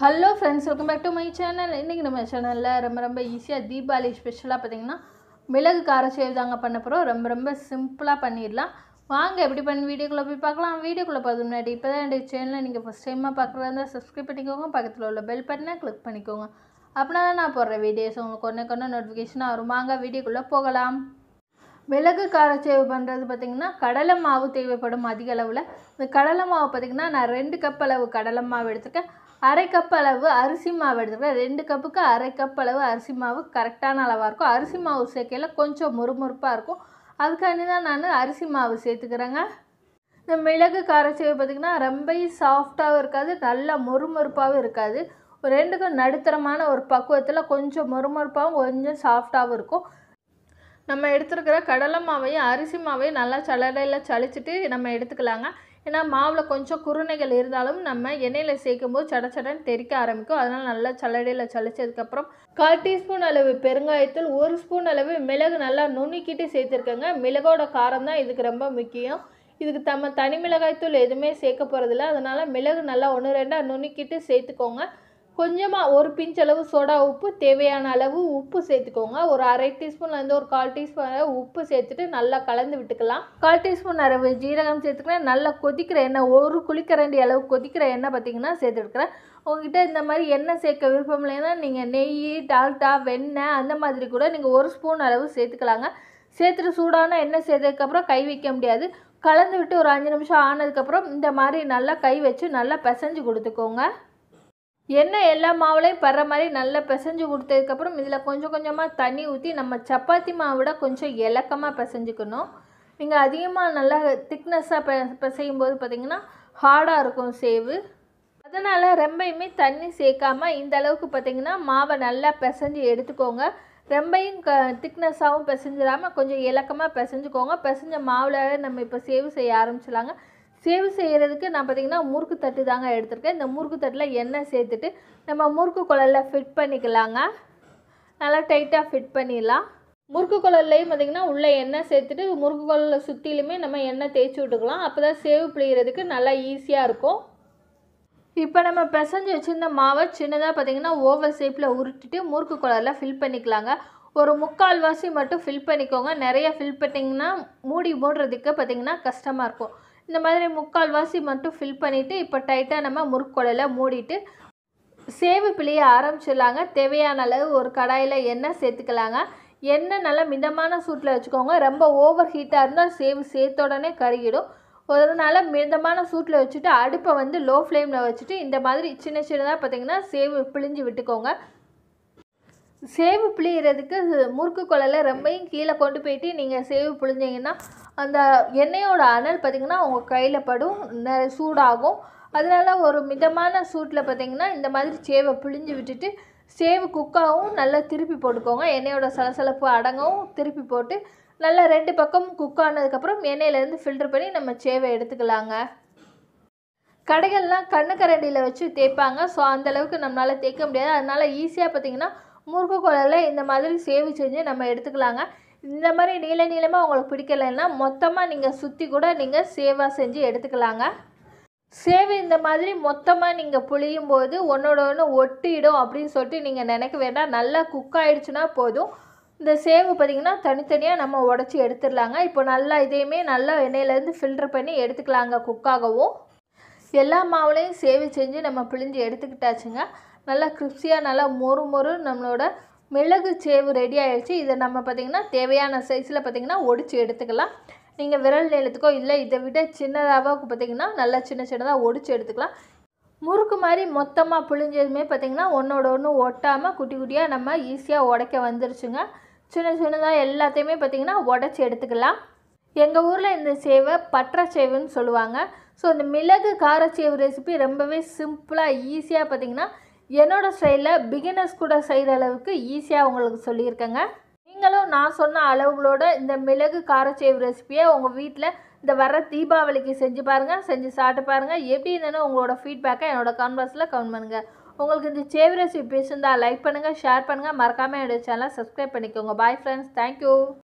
hello friends welcome back to my channel இன்றைக்கி நம்ம சேனலில் ரொம்ப ரொம்ப ஈஸியாக தீபாவளி ஸ்பெஷலாக பார்த்தீங்கன்னா மிளகு கார சேவ் தாங்க பண்ண போகிறோம் ரொம்ப ரொம்ப சிம்பிளாக பண்ணிடலாம் வாங்க எப்படி பண்ணி வீடியோக்குள்ளே போய் பார்க்கலாம் வீடியோக்குள்ளே போகிறது முன்னாடி இப்போ தான் என்னுடைய சேனலில் நீங்கள் ஃபஸ்ட் டைமாக பார்க்குறதா சப்ஸ்கிரைப் பண்ணிக்கோங்க பக்கத்தில் உள்ள பெல் பட்டனை கிளிக் பண்ணிக்கோங்க அப்படின்னா தான் நான் போடுற வீடியோஸ் உங்களுக்கு ஒன்றே கொண்டு நோட்டிஃபிகேஷனாக வரும் வாங்க வீடியோக்குள்ளே போகலாம் மிளகு கார சேவ் பண்ணுறது பார்த்திங்கன்னா கடலை மாவு தேவைப்படும் அதிக அளவில் இந்த கடலை மாவு பார்த்திங்கன்னா நான் ரெண்டு கப் அளவு கடலை மாவு எடுத்துருக்கேன் அரை கப் அளவு அரிசி மாவு எடுத்துக்கலாம் ரெண்டு கப்புக்கு அரை கப் அளவு அரிசி மாவு கரெக்டான அளவாக இருக்கும் அரிசி மாவு சேர்க்கையில் கொஞ்சம் முறுமுறுப்பாக இருக்கும் அதுக்காண்டி தான் நான் அரிசி மாவு சேர்த்துக்கிறேங்க இந்த மிளகு காரச்சேவை பார்த்திங்கன்னா ரொம்ப சாஃப்டாகவும் இருக்காது நல்லா மொறுமொறுப்பாகவும் இருக்காது ரெண்டுக்கும் நடுத்தரமான ஒரு பக்குவத்தில் கொஞ்சம் மொறுமொறுப்பாகவும் கொஞ்சம் சாஃப்டாகவும் இருக்கும் நம்ம எடுத்துருக்கிற கடலை மாவையும் அரிசி மாவையும் நல்லா சலடையில் சளிச்சிட்டு நம்ம எடுத்துக்கலாங்க ஏன்னா மாவில் கொஞ்சம் குருணைகள் இருந்தாலும் நம்ம எண்ணெயில் சேர்க்கும் போது சட சடன் தெரிக்க ஆரம்பிக்கும் அதனால் நல்லா சல்லடையில் சளிச்சதுக்கப்புறம் கால் டீஸ்பூன் அளவு பெருங்காயத்தூள் ஒரு ஸ்பூன் அளவு மிளகு நல்லா நுண்ணிக்கிட்டு சேர்த்துருக்கேங்க மிளகோட காரம் தான் இதுக்கு ரொம்ப முக்கியம் இதுக்கு தம்ம தனி மிளகாய்த்தூள் எதுவுமே சேர்க்க போகிறதில்ல அதனால் மிளகு நல்லா ஒன்று ரெண்டாக நுணுக்கிட்டு சேர்த்துக்கோங்க கொஞ்சமாக ஒரு பிஞ்ச் அளவு சோடா உப்பு தேவையான அளவு உப்பு சேர்த்துக்கோங்க ஒரு அரை டீஸ்பூன்லேருந்து ஒரு கால் டீஸ்பூன் உப்பு சேர்த்துட்டு நல்லா கலந்து விட்டுக்கலாம் கால் டீஸ்பூன் அளவு ஜீரகம் சேர்த்துக்கிறேன் நல்லா கொதிக்கிற எண்ணெய் ஒரு குளிக்கரண்டி அளவு கொதிக்கிற எண்ணெய் பார்த்திங்கன்னா சேர்த்துருக்குறேன் உங்ககிட்ட இந்த மாதிரி எண்ணெய் சேர்க்க விருப்பம் இல்லைன்னா நீங்கள் நெய் டால்டா வெண்ணெய் அந்த மாதிரி கூட நீங்கள் ஒரு ஸ்பூன் அளவு சேர்த்துக்கலாங்க சேர்த்துட்டு சூடான எண்ணெய் சேர்த்ததுக்கப்புறம் கை வைக்க முடியாது கலந்து விட்டு ஒரு அஞ்சு நிமிஷம் ஆனதுக்கப்புறம் இந்த மாதிரி நல்லா கை வச்சு நல்லா பிசைஞ்சு கொடுத்துக்கோங்க எண்ணெய் எல்லா மாவுலையும் படுற மாதிரி நல்லா பிசைஞ்சு கொடுத்ததுக்கப்புறம் இதில் கொஞ்சம் கொஞ்சமாக தண்ணி ஊற்றி நம்ம சப்பாத்தி மாவிட கொஞ்சம் இலக்கமாக பிசைஞ்சுக்கணும் நீங்கள் அதிகமாக நல்லா திக்னஸ்ஸாக ப பிசையும் போது பார்த்திங்கன்னா ஹார்டாக இருக்கும் சேவு அதனால் ரொம்பயுமே தண்ணி சேர்க்காமல் இந்த அளவுக்கு பார்த்திங்கன்னா மாவை நல்லா பிசைஞ்சு எடுத்துக்கோங்க ரொம்பையும் க திக்னஸ்ஸாகவும் பிசைஞ்சிடாமல் கொஞ்சம் இலக்கமாக பிசைஞ்சுக்கோங்க பிசைஞ்ச மாவில் நம்ம இப்போ சேவ் செய்ய ஆரம்பிச்சிடலாங்க சேவ் செய்கிறதுக்கு நான் பார்த்திங்கன்னா முறுக்கு தட்டு தாங்க எடுத்திருக்கேன் இந்த முறுக்கு தட்டில் எண்ணெய் சேர்த்துட்டு நம்ம முறுக்கு குழலில் ஃபிட் பண்ணிக்கலாங்க நல்லா டைட்டாக ஃபிட் பண்ணிடலாம் முறுக்கு குழல்லையும் பார்த்திங்கன்னா உள்ளே எண்ணெய் சேர்த்துட்டு முறுக்கு குழலில் சுற்றிலுமே நம்ம எண்ணெய் தேய்ச்சி விட்டுக்கலாம் அப்போ தான் சேவு பிழிகிறதுக்கு நல்லா ஈஸியாக இருக்கும் இப்போ நம்ம பிசைஞ்சு வச்சுருந்த மாவை சின்னதாக பார்த்திங்கன்னா ஓவல் ஷேப்பில் உருட்டிட்டு முறுக்கு குழலில் ஃபில் பண்ணிக்கலாங்க ஒரு முக்கால்வாசி மட்டும் ஃபில் பண்ணிக்கோங்க நிறைய ஃபில் பண்ணிங்கன்னா மூடி மூடுறதுக்கு பார்த்திங்கன்னா கஷ்டமாக இருக்கும் இந்த மாதிரி முக்கால்வாசி மட்டும் ஃபில் பண்ணிவிட்டு இப்போ டைட்டாக நம்ம முறுக்குடலை மூடிட்டு சேவு பிழிய ஆரம்பிச்சிடலாங்க தேவையான அளவு ஒரு கடாயில் எண்ணெய் சேர்த்துக்கலாங்க எண்ணெய் நல்லா மிதமான சூட்டில் வச்சுக்கோங்க ரொம்ப ஓவர் ஹீட்டாக இருந்தால் சேவு சேர்த்த உடனே கருகிடும் அதனால் மிதமான சூட்டில் வச்சுட்டு அடுப்பை வந்து லோ ஃப்ளேமில் வச்சுட்டு இந்த மாதிரி சின்ன சின்னதாக பார்த்திங்கன்னா சேவு பிழிஞ்சு விட்டுக்கோங்க சேவு பிழியறதுக்கு முறுக்கு குழலை ரொம்பையும் கீழே கொண்டு போயிட்டு நீங்கள் சேவு பிழிஞ்சிங்கன்னா அந்த எண்ணெயோட அனல் பார்த்திங்கன்னா உங்கள் கையில் படும் நிறைய சூடாகும் அதனால் ஒரு மிதமான சூட்டில் பார்த்திங்கன்னா இந்த மாதிரி சேவை பிழிஞ்சு விட்டுட்டு சேவு குக்காகவும் நல்லா திருப்பி போட்டுக்கோங்க எண்ணெயோட சலசலப்பு அடங்கவும் திருப்பி போட்டு நல்லா ரெண்டு பக்கம் குக் ஆனதுக்கப்புறம் எண்ணெயிலேருந்து ஃபில்ட்ரு பண்ணி நம்ம சேவை எடுத்துக்கலாங்க கடைகள்லாம் கண்ணுக்கரண்டியில் வச்சு தேய்ப்பாங்க ஸோ அந்தளவுக்கு நம்மளால் தேய்க்க முடியாது அதனால் ஈஸியாக பார்த்திங்கன்னா முறுக்கு குழலில் இந்த மாதிரி சேவி செஞ்சு நம்ம எடுத்துக்கலாங்க இந்த மாதிரி நீள நீளமாக உங்களுக்கு பிடிக்கலைன்னா மொத்தமாக நீங்கள் சுற்றி கூட நீங்கள் சேவாக செஞ்சு எடுத்துக்கலாங்க சேவை இந்த மாதிரி மொத்தமாக நீங்கள் புளியும் போது ஒன்றோட ஒன்று ஒட்டிடும் அப்படின்னு சொல்லிட்டு நீங்கள் நினைக்க வேண்டாம் நல்லா குக் ஆகிடுச்சுன்னா போதும் இந்த சேவு பார்த்திங்கன்னா தனித்தனியாக நம்ம உடச்சி எடுத்துடலாங்க இப்போ நல்லா இதையுமே நல்லா எண்ணெயிலேருந்து ஃபில்டர் பண்ணி எடுத்துக்கலாங்க குக்காகவும் எல்லா மாவுலையும் சேவி செஞ்சு நம்ம பிழிஞ்சு எடுத்துக்கிட்டாச்சுங்க நல்லா கிறிஸ்பியாக நல்லா மொறு மொறு நம்மளோட மிளகு சேவு ரெடி ஆகிடுச்சு இதை நம்ம பார்த்திங்கன்னா தேவையான சைஸில் பார்த்திங்கன்னா ஒடிச்சு எடுத்துக்கலாம் நீங்கள் விரல் நிலத்துக்கோ இல்லை இதை விட சின்னதாக பார்த்திங்கன்னா நல்லா சின்ன சின்னதாக ஒடிச்சு எடுத்துக்கலாம் முறுக்கு மாதிரி மொத்தமாக புழிஞ்சதுமே பார்த்திங்கன்னா ஒன்றோட ஒன்று ஒட்டாமல் குட்டி குட்டியாக நம்ம ஈஸியாக உடைக்க வந்துருச்சுங்க சின்ன சின்னதாக எல்லாத்தையுமே பார்த்திங்கன்னா உடச்சி எடுத்துக்கலாம் எங்கள் ஊரில் இந்த சேவை பற்ற சொல்லுவாங்க ஸோ இந்த மிளகு காரச்சேவு ரெசிபி ரொம்பவே சிம்பிளாக ஈஸியாக பார்த்திங்கன்னா என்னோடய ஸ்டைலில் பிகினர்ஸ் கூட செய்கிற அளவுக்கு ஈஸியாக உங்களுக்கு சொல்லியிருக்கேங்க நீங்களும் நான் சொன்ன அளவுகளோட இந்த மிளகு காரச்சேவு ரெசிபியை உங்கள் வீட்டில் இந்த வர தீபாவளிக்கு செஞ்சு பாருங்கள் செஞ்சு சாப்பிட்டு பாருங்கள் எப்படி இருந்தேன்னு உங்களோட ஃபீட்பேக்கை என்னோடய கான்வர்ஸில் கவுண்ட் பண்ணுங்கள் உங்களுக்கு இந்த சேவ் ரெசிபி பிடிச்சிருந்தால் லைக் பண்ணுங்கள் ஷேர் பண்ணுங்கள் மறக்காமல் என்னோடய சேனலை சப்ஸ்கிரைப் பண்ணிக்கோங்க பாய் ஃப்ரெண்ட்ஸ் தேங்க்யூ